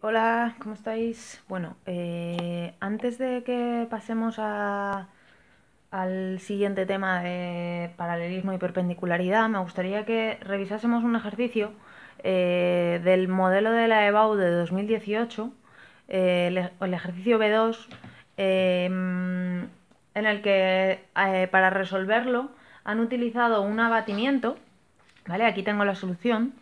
Hola, ¿cómo estáis? Bueno, eh, antes de que pasemos al siguiente tema de paralelismo y perpendicularidad, me gustaría que revisásemos un ejercicio eh, del modelo de la EBAU de 2018, eh, el, ejercicio B2, em, en el que para resolverlo han utilizado un abatimiento, ¿vale? Aquí tengo la solución,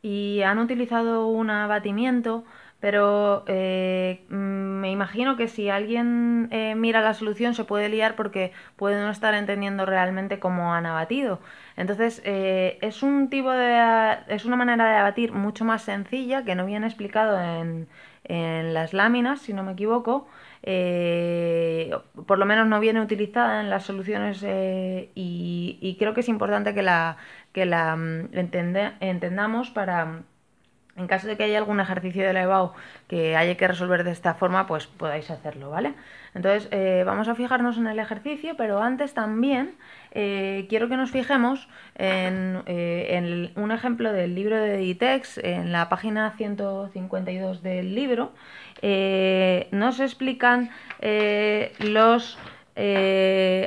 y han utilizado un abatimiento pero eh, mm, me imagino que si alguien eh, mira la solución se puede liar porque puede no estar entendiendo realmente cómo han abatido. Entonces eh, es un tipo de es una manera de abatir mucho más sencilla que no viene explicado en, las láminas, si no me equivoco. por lo menos no viene utilizada en las soluciones y, creo que es importante que la, que la mm, entendamos para en caso de que haya algún ejercicio de la EBAU que haya que resolver de esta forma, pues podáis hacerlo, ¿vale? Entonces, eh, vamos a fijarnos en el ejercicio, pero antes también eh, quiero que nos fijemos eh, en, un ejemplo del libro de Ditex, en la página 152 del libro. nos explican los...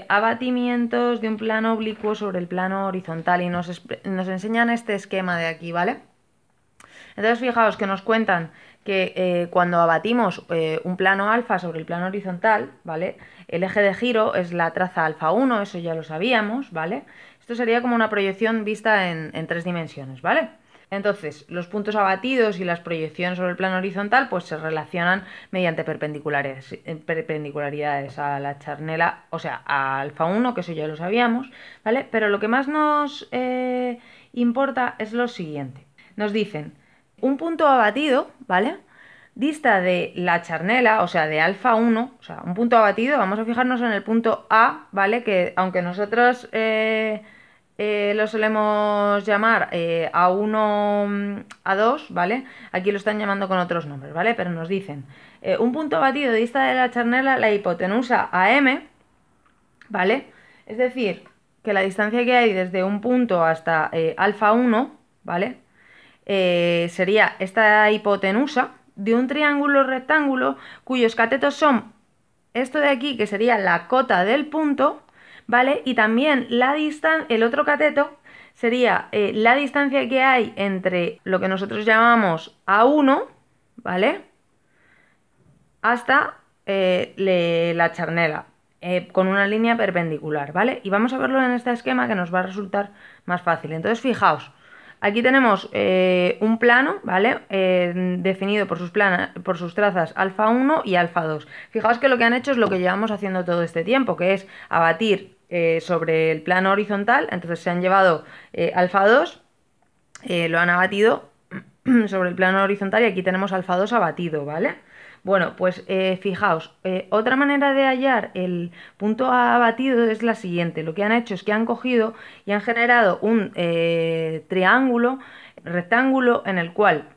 abatimientos de un plano oblicuo sobre el plano horizontal y nos enseñan este esquema de aquí, ¿vale? Entonces, fijaos que nos cuentan que eh, cuando abatimos eh, un plano alfa sobre el plano horizontal, ¿vale? El eje de giro es la traza alfa 1, eso ya lo sabíamos, ¿vale? Esto sería como una proyección vista en, tres dimensiones, ¿vale? Entonces, los puntos abatidos y las proyecciones sobre el plano horizontal pues se relacionan mediante perpendiculares, eh, perpendicularidades a la charnela, o sea, a alfa 1, que eso ya lo sabíamos, ¿vale? Pero lo que más nos importa es lo siguiente. Nos dicen un punto abatido, ¿vale? Dista de la charnela, o sea, de alfa 1, o sea, un punto abatido, vamos a fijarnos en el punto A, ¿vale? Que aunque nosotros eh, eh, lo solemos llamar A1, eh, A2, mm, ¿vale? Aquí lo están llamando con otros nombres, ¿vale? Pero nos dicen, un punto abatido dista de la charnela, la hipotenusa AM, ¿vale? Es decir, que la distancia que hay desde un punto hasta alfa 1, ¿vale? Eh, sería esta hipotenusa de un triángulo rectángulo cuyos catetos son esto de aquí, que sería la cota del punto, ¿vale? Y también la el otro cateto sería eh, la distancia que hay entre lo que nosotros llamamos A1, ¿vale? Hasta eh, la charnela, con una línea perpendicular, ¿vale? Y vamos a verlo en este esquema que nos va a resultar más fácil. Entonces, fijaos, Aquí tenemos eh, un plano, ¿vale? Eh, definido por sus, por sus trazas alfa 1 y alfa 2. Fijaos que lo que han hecho es lo que llevamos haciendo todo este tiempo, que es abatir eh, sobre el plano horizontal, entonces se han llevado alfa 2, lo han abatido sobre el plano horizontal y aquí tenemos alfa 2 abatido, ¿vale? Bueno, pues eh, fijaos, eh, otra manera de hallar el punto abatido es la siguiente. Lo que han hecho es que han cogido y han generado un eh, triángulo, rectángulo, en el cual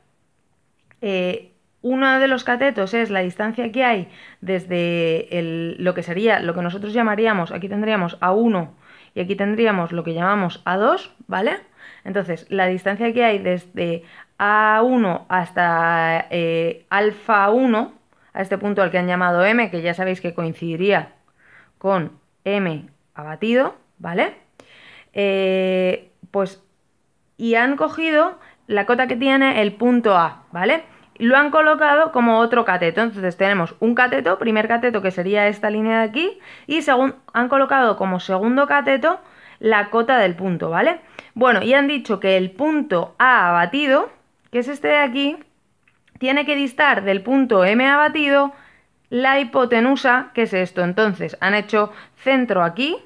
uno de los catetos es la distancia que hay desde el, lo que sería, lo que nosotros llamaríamos, aquí tendríamos A1 y aquí tendríamos lo que llamamos A2, ¿vale? Entonces, la distancia que hay desde A1 hasta eh, alfa 1, a este punto al que han llamado M, que ya sabéis que coincidiría con M abatido, ¿vale? Eh, pues, y han cogido la cota que tiene el punto A, ¿vale? Lo han colocado como otro cateto. Entonces tenemos un cateto, primer cateto que sería esta línea de aquí, y han colocado como segundo cateto la cota del punto, ¿vale? Bueno, y han dicho que el punto A abatido, que es este de aquí, tiene que distar del punto M abatido la hipotenusa, que es esto. Entonces, han hecho centro aquí,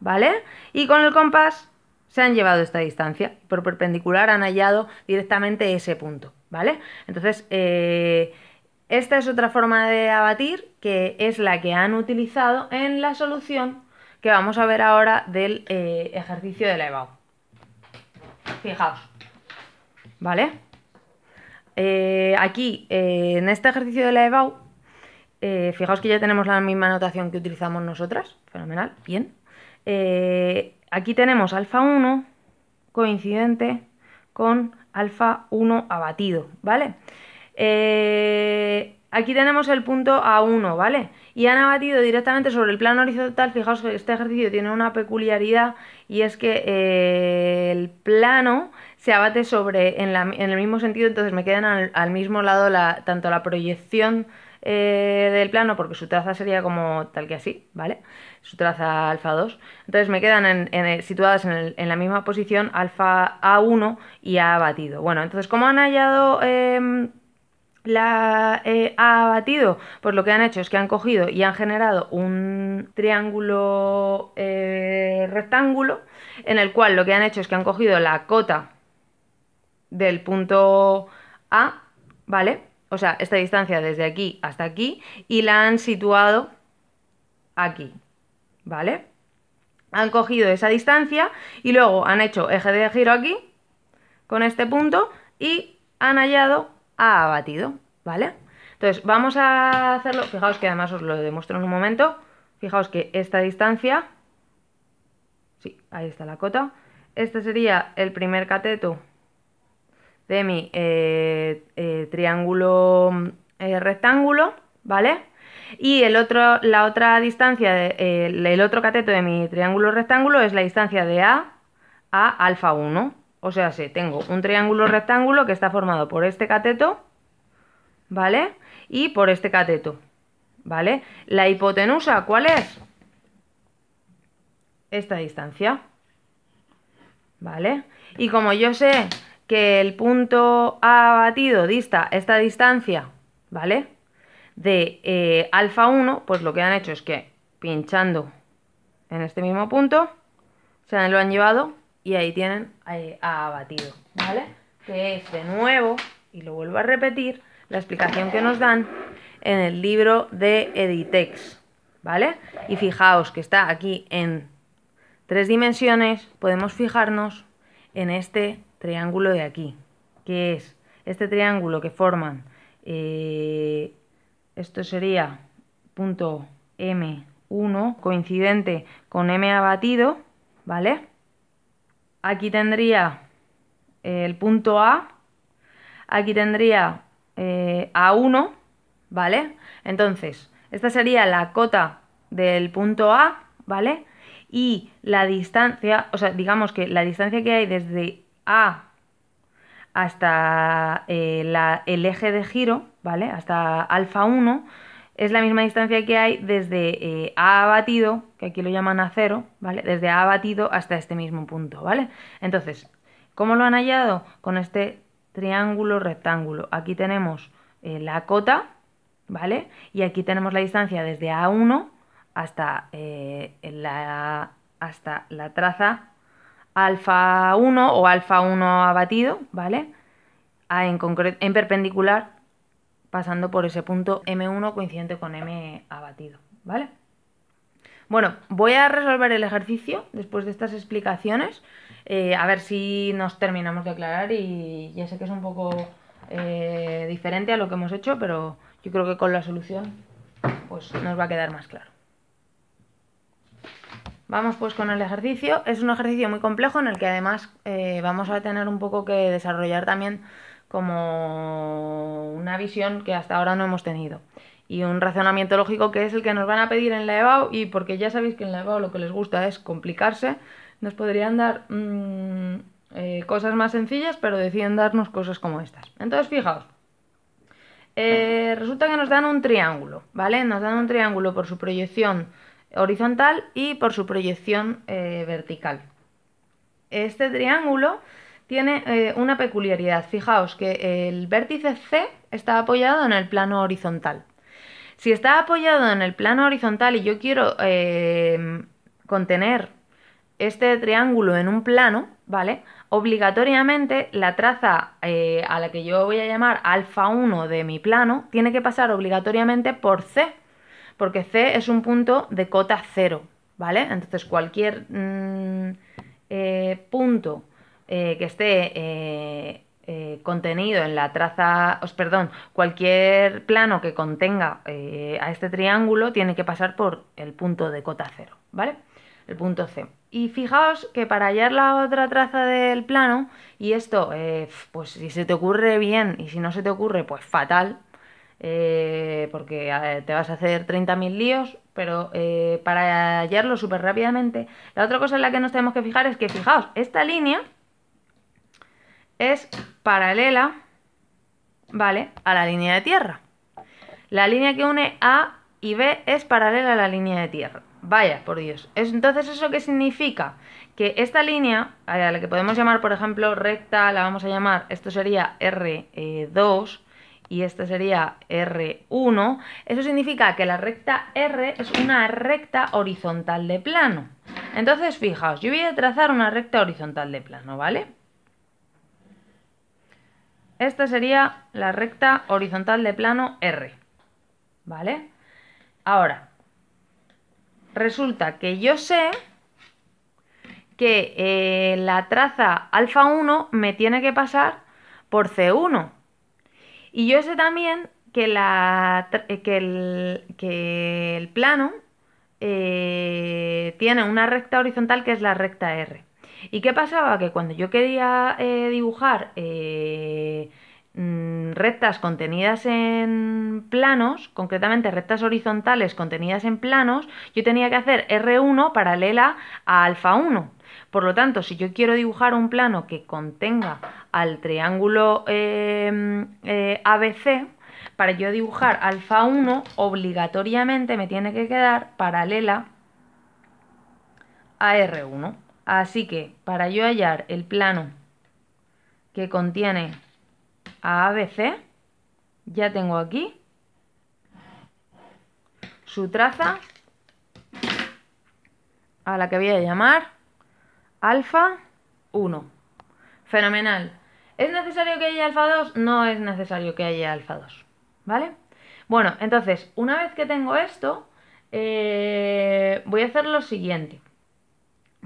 ¿vale? Y con el compás se han llevado esta distancia. Por perpendicular han hallado directamente ese punto, ¿vale? Entonces, eh, esta es otra forma de abatir que es la que han utilizado en la solución que vamos a ver ahora del eh, ejercicio de elevado. Fijaos, ¿vale? Eh, aquí, eh, en este ejercicio de la EBAU, fijaos que ya tenemos la misma notación que utilizamos nosotras, fenomenal, bien. aquí tenemos alfa 1 coincidente con alfa 1 abatido, ¿vale? aquí tenemos el punto A1, ¿vale? y han abatido directamente sobre el plano horizontal. Fijaos que este ejercicio tiene una peculiaridad y es que eh, el plano se abate sobre en, el mismo sentido, entonces me quedan al, mismo lado la, tanto la proyección eh, del plano, porque su traza sería como tal que así, ¿vale? Su traza alfa 2. Entonces me quedan eh, situadas en, la misma posición alfa A1 y ha abatido Bueno, entonces como han hallado... Em, la eh, ha abatido, pues lo que han hecho es que han cogido y han generado un triángulo eh, rectángulo en el cual lo que han hecho es que han cogido la cota del punto A, ¿vale? O sea, esta distancia desde aquí hasta aquí y la han situado aquí, ¿vale? Han cogido esa distancia y luego han hecho eje de giro aquí con este punto y han hallado ha abatido, ¿vale? Entonces vamos a hacerlo, fijaos que además os lo demuestro en un momento, fijaos que esta distancia, sí, ahí está la cota, este sería el primer cateto de mi eh, eh, triángulo eh, rectángulo, ¿vale? Y el otro, la otra distancia, el otro cateto de mi triángulo rectángulo es la distancia de A a alfa 1, o sea, si tengo un triángulo rectángulo que está formado por este cateto, ¿vale? Y por este cateto, ¿vale? La hipotenusa, ¿cuál es? Esta distancia, ¿vale? Y como yo sé que el punto A batido dista esta distancia, ¿vale? De eh, alfa 1, pues lo que han hecho es que pinchando en este mismo punto, se lo han llevado y ahí tienen a ah, abatido, ¿vale? Que es de nuevo, y lo vuelvo a repetir, la explicación que nos dan en el libro de Editex, ¿vale? Y fijaos que está aquí en tres dimensiones, podemos fijarnos en este triángulo de aquí, que es este triángulo que forman, eh, esto sería punto M1 coincidente con M abatido, ¿vale? aquí tendría eh, el punto A, aquí tendría eh, A1, ¿vale? Entonces, esta sería la cota del punto A, ¿vale? Y la distancia, o sea, digamos que la distancia que hay desde A hasta eh, el eje de giro, ¿vale? Hasta alfa 1 es la misma distancia que hay desde eh, A abatido, que aquí lo llaman a 0 ¿vale? Desde A abatido hasta este mismo punto, ¿vale? Entonces, ¿cómo lo han hallado? Con este triángulo rectángulo. Aquí tenemos eh, la cota, ¿vale? Y aquí tenemos la distancia desde A1 hasta, eh, la, hasta la traza alfa 1 o alfa 1 abatido, ¿vale? en, en perpendicular pasando por ese punto M1 coincidente con M abatido, ¿vale? Bueno, voy a resolver el ejercicio después de estas explicaciones, eh, a ver si nos terminamos de aclarar y ya sé que es un poco eh, diferente a lo que hemos hecho, pero yo creo que con la solución pues nos va a quedar más claro. Vamos pues con el ejercicio, es un ejercicio muy complejo en el que además eh, vamos a tener un poco que desarrollar también como una visión que hasta ahora no hemos tenido. Y un razonamiento lógico que es el que nos van a pedir en la EBAU y porque ya sabéis que en la EBAU lo que les gusta es complicarse, nos podrían dar mm, eh, cosas más sencillas, pero deciden darnos cosas como estas. Entonces, fijaos. Eh, resulta que nos dan un triángulo, ¿vale? Nos dan un triángulo por su proyección horizontal y por su proyección eh, vertical. Este triángulo tiene eh, una peculiaridad. Fijaos que el vértice C está apoyado en el plano horizontal. Si está apoyado en el plano horizontal y yo quiero eh, contener este triángulo en un plano, ¿vale? Obligatoriamente la traza eh, a la que yo voy a llamar alfa 1 de mi plano tiene que pasar obligatoriamente por C, porque C es un punto de cota 0, ¿vale? Entonces cualquier mm, punto eh, que esté eh, eh, contenido en la traza, os perdón, cualquier plano que contenga a este triángulo tiene que pasar por el punto de cota cero, ¿vale? El punto C. Y fijaos que para hallar la otra traza del plano, y esto, pues si se te ocurre bien y si no se te ocurre, pues fatal, porque te vas a hacer 30.000 líos, pero para hallarlo súper rápidamente. La otra cosa en la que nos tenemos que fijar es que, fijaos, esta línea es paralela, ¿vale? A la línea de tierra. La línea que une A y B es paralela a la línea de tierra. Vaya, por Dios. Entonces, ¿eso qué significa? Que esta línea, a la que podemos llamar, por ejemplo, recta, la vamos a llamar, esto sería R2 y esta sería R1, eso significa que la recta R es una recta horizontal de plano. Entonces, fijaos, yo voy a trazar una recta horizontal de plano, ¿vale? Esta sería la recta horizontal de plano R. ¿Vale? Ahora, resulta que yo sé que eh, la traza alfa 1 me tiene que pasar por C1. Y yo sé también que, eh, el, plano eh, tiene una recta horizontal que es la recta R. ¿Y qué pasaba? Que cuando yo quería eh, dibujar eh, mm, rectas contenidas en planos, concretamente rectas horizontales contenidas en planos, yo tenía que hacer R1 paralela a alfa 1. Por lo tanto, si yo quiero dibujar un plano que contenga al triángulo eh, mm, ABC, para yo dibujar alfa 1, obligatoriamente me tiene que quedar paralela a R1. Así que para yo hallar el plano que contiene a ABC, ya tengo aquí su traza a la que voy a llamar alfa 1. Fenomenal. ¿Es necesario que haya alfa 2? No es necesario que haya alfa 2. ¿Vale? Bueno, entonces, una vez que tengo esto, eh, voy a hacer lo siguiente.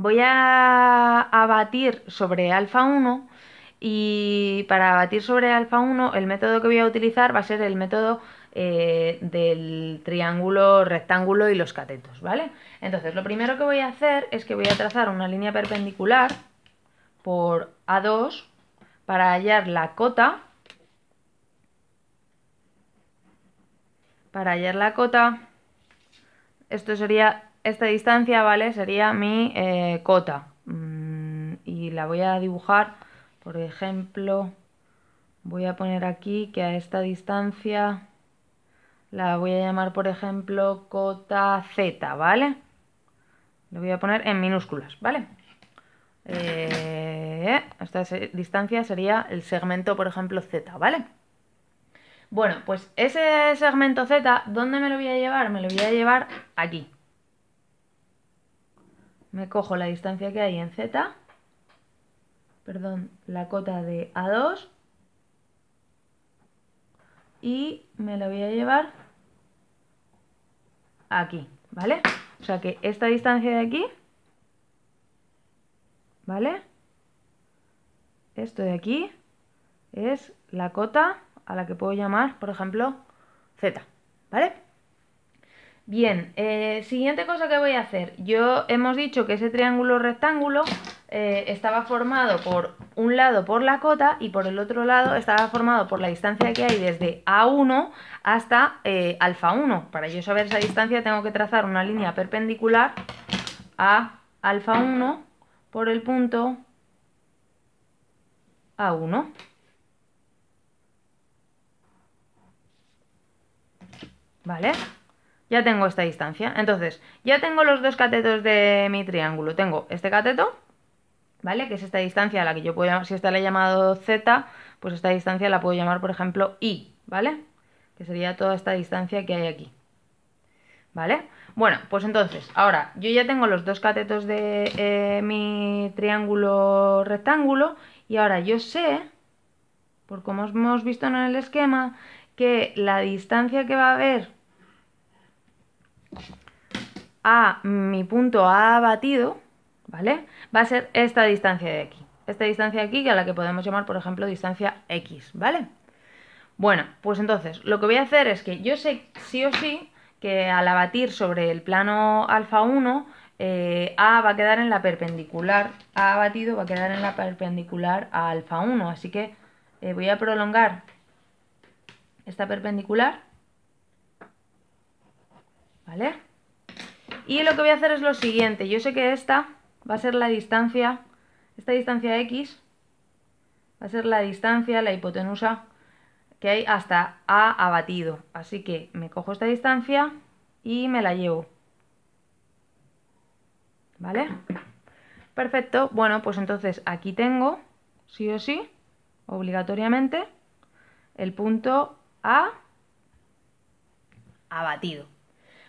Voy a, abatir sobre alfa 1 y para batir sobre alfa 1 el método que voy a utilizar va a ser el método eh, del triángulo, rectángulo y los catetos, ¿vale? Entonces lo primero que voy a hacer es que voy a trazar una línea perpendicular por A2 para hallar la cota, para hallar la cota, esto sería esta distancia, ¿vale? Sería mi eh, cota. Mm, y la voy a dibujar, por ejemplo, voy a poner aquí que a esta distancia la voy a llamar, por ejemplo, cota Z, ¿vale? Lo voy a poner en minúsculas, ¿vale? Eh, esta distancia sería el segmento, por ejemplo, Z, ¿vale? Bueno, pues ese segmento Z, ¿dónde me lo voy a llevar? Me lo voy a llevar aquí me cojo la distancia que hay en Z, perdón, la cota de A2 y me la voy a llevar aquí, ¿vale? O sea que esta distancia de aquí, ¿vale? Esto de aquí es la cota a la que puedo llamar, por ejemplo, Z, ¿vale? Bien, eh, siguiente cosa que voy a hacer. Yo hemos dicho que ese triángulo rectángulo eh, estaba formado por un lado por la cota y por el otro lado estaba formado por la distancia que hay desde A1 hasta eh, alfa 1. Para yo saber esa distancia tengo que trazar una línea perpendicular a alfa 1 por el punto A1. ¿Vale? ya tengo esta distancia. Entonces, ya tengo los dos catetos de mi triángulo. Tengo este cateto, ¿vale? Que es esta distancia a la que yo puedo llamar, si esta la he llamado z, pues esta distancia la puedo llamar, por ejemplo, I. ¿vale? Que sería toda esta distancia que hay aquí. ¿Vale? Bueno, pues entonces, ahora yo ya tengo los dos catetos de eh, mi triángulo rectángulo y ahora yo sé, por como hemos visto en el esquema, que la distancia que va a haber a mi punto A abatido, ¿vale? Va a ser esta distancia de aquí. Esta distancia de aquí, a la que podemos llamar, por ejemplo, distancia X, ¿vale? Bueno, pues entonces, lo que voy a hacer es que yo sé sí o sí que al abatir sobre el plano alfa 1, eh, A va a quedar en la perpendicular, A abatido va a quedar en la perpendicular a alfa 1, así que eh, voy a prolongar esta perpendicular ¿vale? Y lo que voy a hacer es lo siguiente, yo sé que esta va a ser la distancia, esta distancia X va a ser la distancia, la hipotenusa que hay hasta A abatido. Así que me cojo esta distancia y me la llevo. ¿Vale? Perfecto. Bueno, pues entonces aquí tengo, sí o sí, obligatoriamente, el punto A abatido.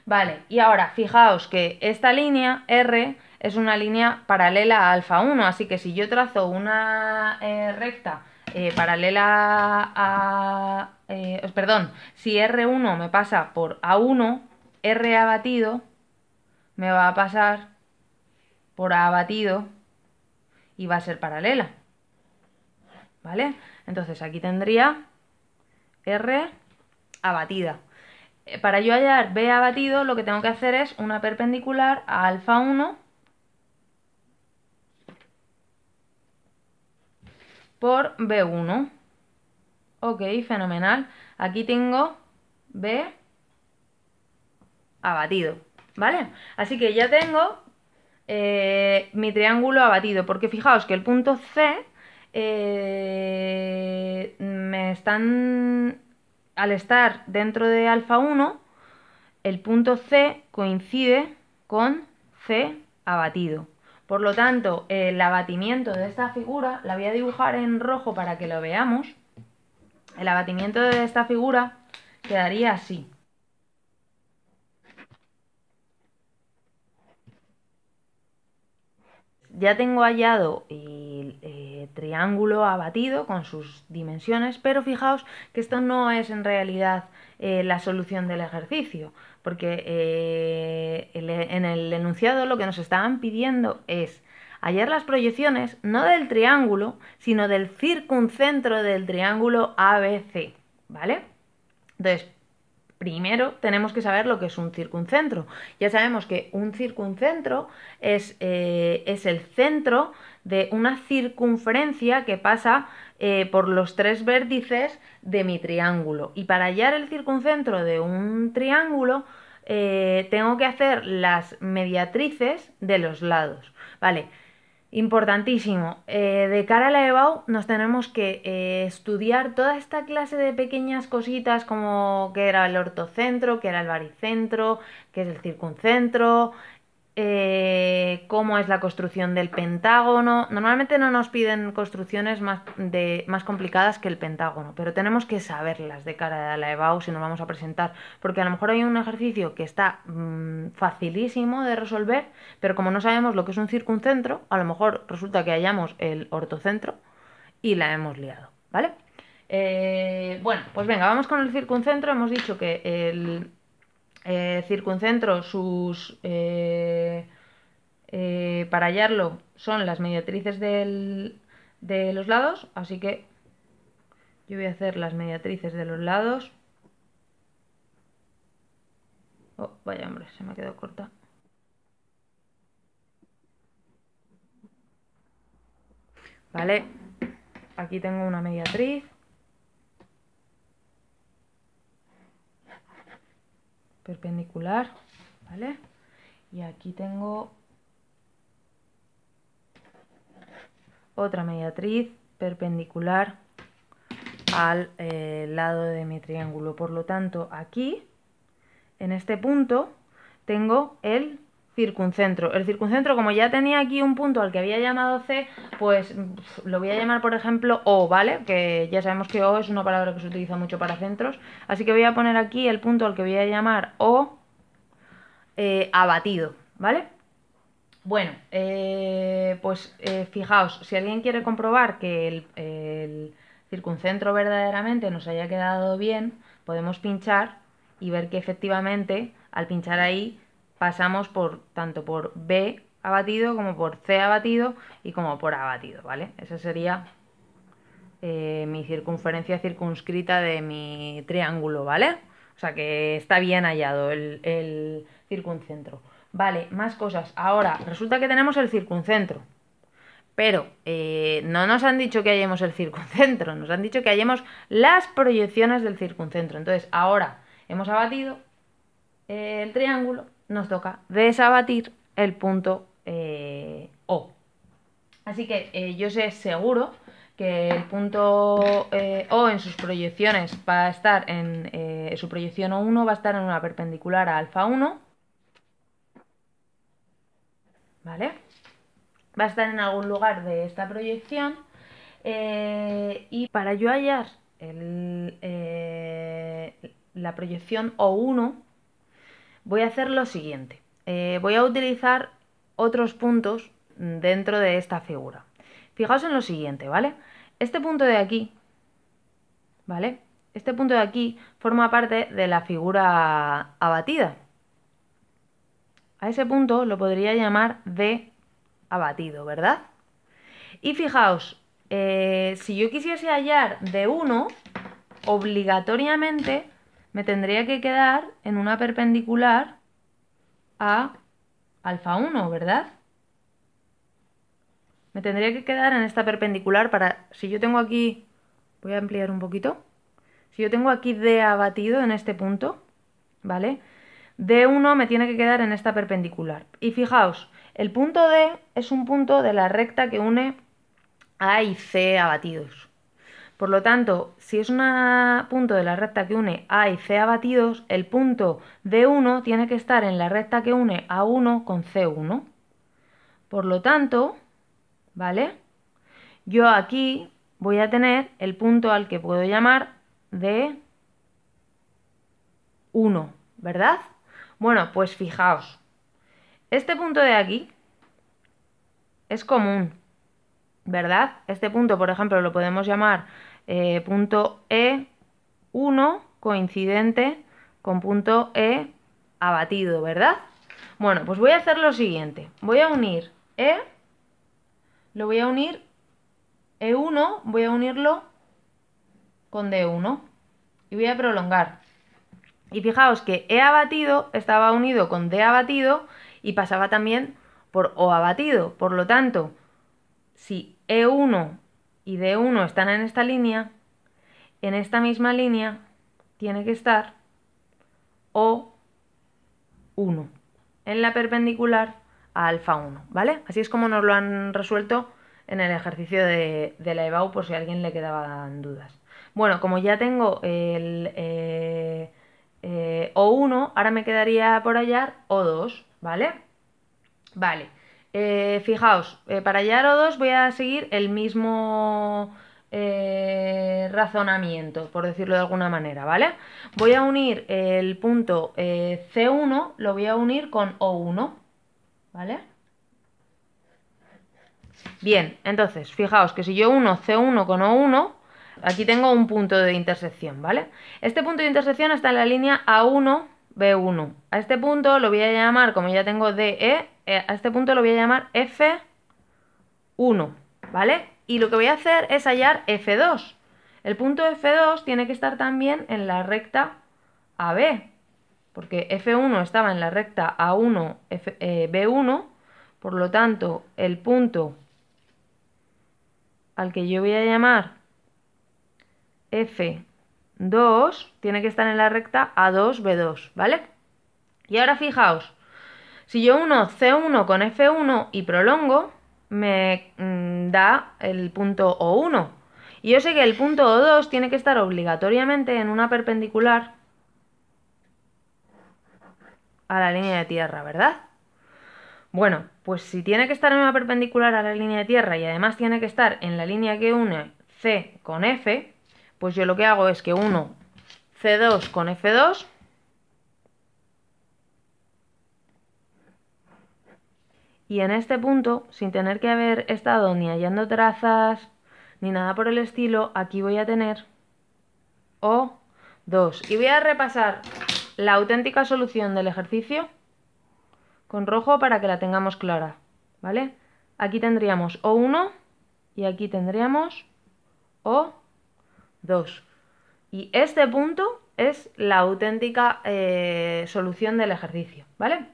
Vale, y ahora fijaos que esta línea R es una línea paralela a alfa 1, así que si yo trazo una eh, recta eh, paralela a... Eh, perdón, si R1 me pasa por A1, R abatido me va a pasar por A abatido y va a ser paralela. ¿Vale? Entonces aquí tendría R abatida. Eh, para yo hallar B abatido, lo que tengo que hacer es una perpendicular a alfa 1 por B1. Ok, fenomenal. Aquí tengo B abatido, ¿vale? Así que ya tengo eh, mi triángulo abatido, porque fijaos que el punto C eh, me están al estar dentro de alfa 1, el punto C coincide con C abatido. Por lo tanto, el abatimiento de esta figura, la voy a dibujar en rojo para que lo veamos, el abatimiento de esta figura quedaría así. Ya tengo hallado el eh, triángulo abatido con sus dimensiones, pero fijaos que esto no es en realidad eh, la solución del ejercicio, porque eh, en el enunciado lo que nos estaban pidiendo es hallar las proyecciones no del triángulo, sino del circuncentro del triángulo ABC, ¿vale? Entonces, primero tenemos que saber lo que es un circuncentro. Ya sabemos que un circuncentro es, eh, el centro de una circunferencia que pasa eh, por los tres vértices de mi triángulo. Y para hallar el circuncentro de un triángulo, eh, tengo que hacer las mediatrices de los lados. Vale, Importantísimo. Eh, de cara a la EBAU nos tenemos que eh, estudiar toda esta clase de pequeñas cositas como que era el ortocentro, que era el baricentro, que es el circuncentro, eh, cómo es la construcción del Pentágono. Normalmente no nos piden construcciones más, de, más complicadas que el Pentágono, pero tenemos que saberlas de cara a la EBAU si nos vamos a presentar, porque a lo mejor hay un ejercicio que está mm, facilísimo de resolver, pero como no sabemos lo que es un circuncentro, a lo mejor resulta que hallamos el ortocentro y la hemos liado, ¿vale? Eh, bueno, pues venga, vamos con el circuncentro. Hemos dicho que el eh, circuncentro, sus... Eh, eh, para hallarlo son las mediatrices de los lados, así que yo voy a hacer las mediatrices de los lados. Oh, vaya hombre, se me quedó corta. Vale, aquí tengo una mediatriz. Perpendicular, ¿vale? Y aquí tengo otra mediatriz perpendicular al eh, lado de mi triángulo. Por lo tanto, aquí, en este punto, tengo el circuncentro. El circuncentro, como ya tenía aquí un punto al que había llamado C, pues lo voy a llamar, por ejemplo, O, ¿vale? Que ya sabemos que O es una palabra que se utiliza mucho para centros. Así que voy a poner aquí el punto al que voy a llamar O eh, abatido, ¿vale? Bueno, eh, pues eh, fijaos, si alguien quiere comprobar que el, circuncentro verdaderamente nos haya quedado bien, podemos pinchar y ver que efectivamente al pinchar ahí pasamos por tanto por B abatido como por C abatido y como por A abatido, ¿vale? Esa sería eh, mi circunferencia circunscrita de mi triángulo, ¿vale? O sea que está bien hallado el circuncentro. Vale, más cosas. Ahora, resulta que tenemos el circuncentro. Pero eh, no nos han dicho que hallemos el circuncentro, nos han dicho que hallemos las proyecciones del circuncentro. Entonces, ahora hemos abatido el triángulo, nos toca desabatir el punto eh, O. Así que eh, yo sé seguro que el punto O en sus proyecciones va a estar en su proyección O1 va a estar en una perpendicular a alfa 1 ¿vale? Va a estar en algún lugar de esta proyección eh, y para yo hallar eh, la proyección O1 voy a hacer lo siguiente. Eh, voy a utilizar otros puntos dentro de esta figura. Fijaos en lo siguiente, ¿vale? Este punto de aquí, ¿vale? Este punto de aquí forma parte de la figura abatida, a ese punto lo podría llamar de abatido, ¿verdad? Y fijaos, eh, si yo quisiese hallar de 1, obligatoriamente me tendría que quedar en una perpendicular a alfa 1, ¿verdad? Me tendría que quedar en esta perpendicular para, si yo tengo aquí, voy a ampliar un poquito, si yo tengo aquí de abatido en este punto, ¿vale? D1 me tiene que quedar en esta perpendicular. Y fijaos, el punto D es un punto de la recta que une A y C abatidos. Por lo tanto, si es un punto de la recta que une A y C abatidos, el punto D1 tiene que estar en la recta que une A1 con C1. Por lo tanto, ¿vale? Yo aquí voy a tener el punto al que puedo llamar D1, ¿verdad? Bueno, pues fijaos. Este punto de aquí es común, ¿verdad? Este punto, por ejemplo, lo podemos llamar eh, punto E1 coincidente con punto E abatido, ¿verdad? Bueno, pues voy a hacer lo siguiente. Voy a unir E, lo voy a unir E1, voy a unirlo con D1 y voy a prolongar. Y fijaos que E abatido estaba unido con D abatido y pasaba también por O abatido. Por lo tanto, si E1 y D1 están en esta línea, en esta misma línea tiene que estar O1 en la perpendicular a alfa 1, ¿vale? Así es como nos lo han resuelto en el ejercicio de, la EBAU por si a alguien le quedaban dudas. Bueno, como ya tengo el... Eh, eh, o 1, ahora me quedaría por hallar O2, ¿vale? Vale, eh, fijaos, eh, para hallar O2 voy a seguir el mismo razonamiento, por decirlo de alguna manera, ¿vale? Voy a unir el punto C1, lo voy a unir con O1, ¿vale? Bien, entonces, fijaos que si yo uno C1 con O1, Aquí tengo un punto de intersección, ¿vale? Este punto de intersección está en la línea A1, B1. A este punto lo voy a llamar, como ya tengo DE, eh, a este punto lo voy a llamar F1, ¿vale? Y lo que voy a hacer es hallar F2. El punto F2 tiene que estar también en la recta AB, porque F1 estaba en la recta A1, eh, B1, por lo tanto, el punto al que yo voy a llamar F2 tiene que estar en la recta A2, B2, ¿vale? Y ahora fijaos, si yo uno C1 con F1 y prolongo, me mm, da el punto O1. Y yo sé que el punto O2 tiene que estar obligatoriamente en una perpendicular a la línea de tierra, ¿verdad? Bueno, pues si tiene que estar en una perpendicular a la línea de tierra y además tiene que estar en la línea que une C con F, pues yo lo que hago es que uno C2 con F2 y en este punto, sin tener que haber estado ni hallando trazas ni nada por el estilo, aquí voy a tener O2 y voy a repasar la auténtica solución del ejercicio con rojo para que la tengamos clara, ¿vale? Aquí tendríamos O1 y aquí tendríamos O2. 2. Y este punto es la auténtica eh, solución del ejercicio, ¿vale?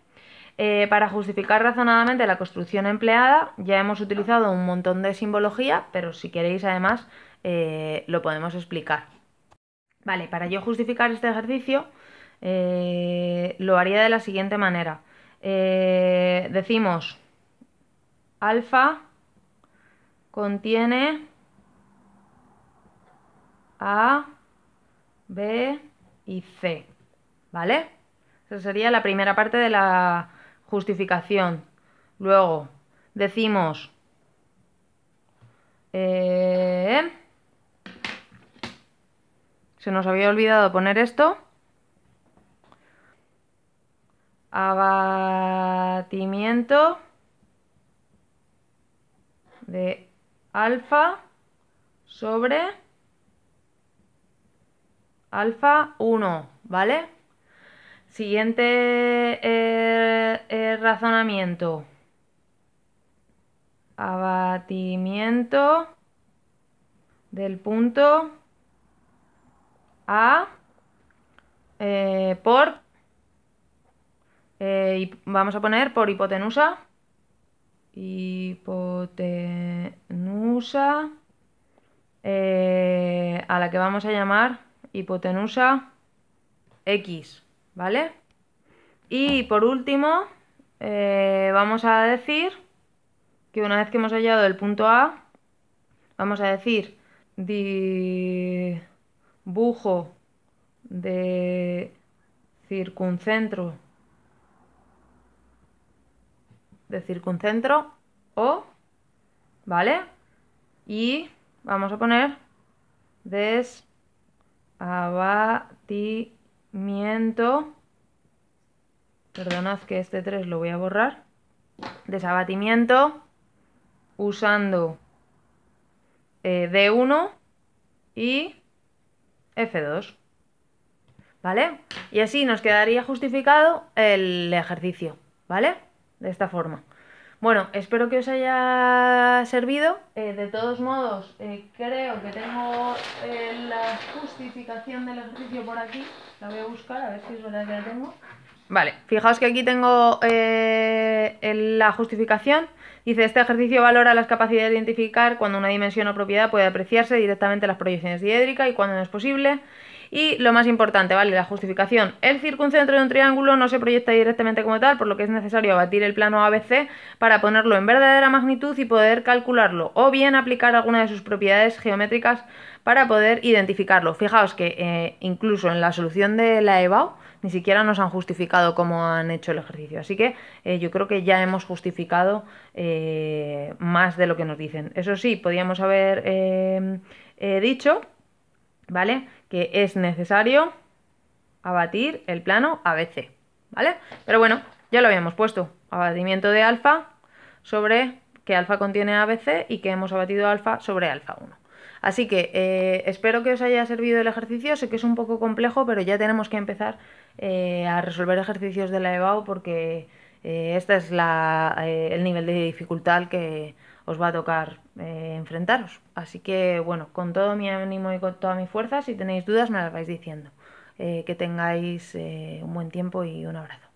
Eh, para justificar razonadamente la construcción empleada ya hemos utilizado un montón de simbología, pero si queréis además eh, lo podemos explicar. Vale, para yo justificar este ejercicio lo haría de la siguiente manera. decimos alfa contiene a, B y C. ¿Vale? Esa sería la primera parte de la justificación. Luego, decimos... Eh, se nos había olvidado poner esto. Abatimiento de alfa sobre alfa 1, ¿vale? Siguiente eh, eh, razonamiento. Abatimiento del punto A eh, por, vamos a poner por hipotenusa, hipotenusa a la que vamos a llamar hipotenusa X, ¿vale? Y por último, eh, vamos a decir que una vez que hemos hallado el punto A, vamos a decir dibujo de circuncentro de circuncentro o, ¿vale? Y vamos a poner des abatimiento, perdonad que este 3 lo voy a borrar, desabatimiento usando eh, D1 y F2. ¿Vale? Y así nos quedaría justificado el ejercicio, ¿vale? De esta forma. Bueno, espero que os haya servido. Eh, de todos modos, eh, creo que tengo eh, la justificación del ejercicio por aquí. La voy a buscar, a ver si es verdad que la tengo. Vale, fijaos que aquí tengo la justificación. Dice, este ejercicio valora las capacidades de identificar cuando una dimensión o propiedad puede apreciarse directamente las proyecciones diédricas y cuando no es posible y lo más importante, ¿vale? La justificación. El circuncentro de un triángulo no se proyecta directamente como tal, por lo que es necesario abatir el plano ABC para ponerlo en verdadera magnitud y poder calcularlo, o bien aplicar alguna de sus propiedades geométricas para poder identificarlo. Fijaos que eh, incluso en la solución de la EBAU ni siquiera nos han justificado cómo han hecho el ejercicio. Así que eh, yo creo que ya hemos justificado eh, más de lo que nos dicen. Eso sí, podríamos haber dicho, ¿vale? que es necesario abatir el plano ABC, ¿vale? Pero bueno, ya lo habíamos puesto, abatimiento de alfa sobre que alfa contiene ABC y que hemos abatido alfa sobre alfa 1. Así que eh, espero que os haya servido el ejercicio, sé que es un poco complejo, pero ya tenemos que empezar eh, a resolver ejercicios de la EBAU porque este es el nivel de dificultad que, os va a tocar eh, enfrentaros. Así que bueno, con todo mi ánimo y con toda mi fuerza, si tenéis dudas me las vais diciendo. Eh, que tengáis eh, un buen tiempo y un abrazo.